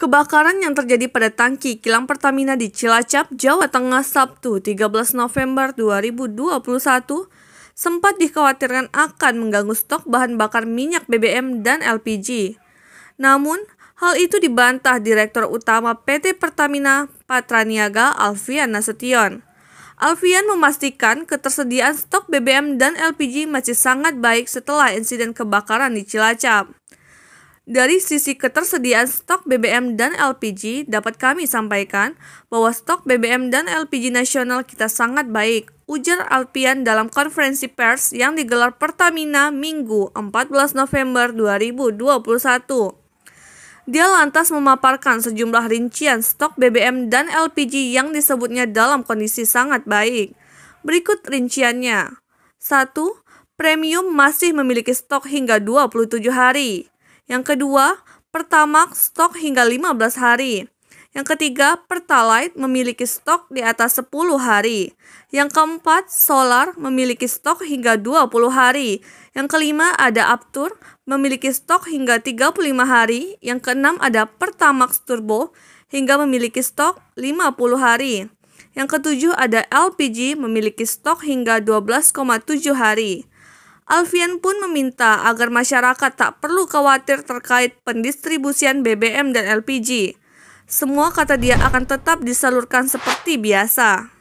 Kebakaran yang terjadi pada tangki kilang Pertamina di Cilacap, Jawa Tengah Sabtu 13 November 2021 sempat dikhawatirkan akan mengganggu stok bahan bakar minyak BBM dan LPG. Namun, hal itu dibantah Direktur Utama PT Pertamina Patraniaga Alfian Nasution. Alfian memastikan ketersediaan stok BBM dan LPG masih sangat baik setelah insiden kebakaran di Cilacap. Dari sisi ketersediaan stok BBM dan LPG, dapat kami sampaikan bahwa stok BBM dan LPG nasional kita sangat baik, ujar Alpian dalam konferensi pers yang digelar Pertamina Minggu 14 November 2021. Dia lantas memaparkan sejumlah rincian stok BBM dan LPG yang disebutnya dalam kondisi sangat baik. Berikut rinciannya. 1. Premium masih memiliki stok hingga 27 hari. Yang kedua, Pertamax stok hingga 15 hari. Yang ketiga, Pertalite memiliki stok di atas 10 hari. Yang keempat, Solar memiliki stok hingga 20 hari. Yang kelima ada Aptur memiliki stok hingga 35 hari. Yang keenam ada Pertamax Turbo hingga memiliki stok 50 hari. Yang ketujuh ada LPG memiliki stok hingga 12,7 hari. Alfian pun meminta agar masyarakat tak perlu khawatir terkait pendistribusian BBM dan LPG. Semua kata dia akan tetap disalurkan seperti biasa.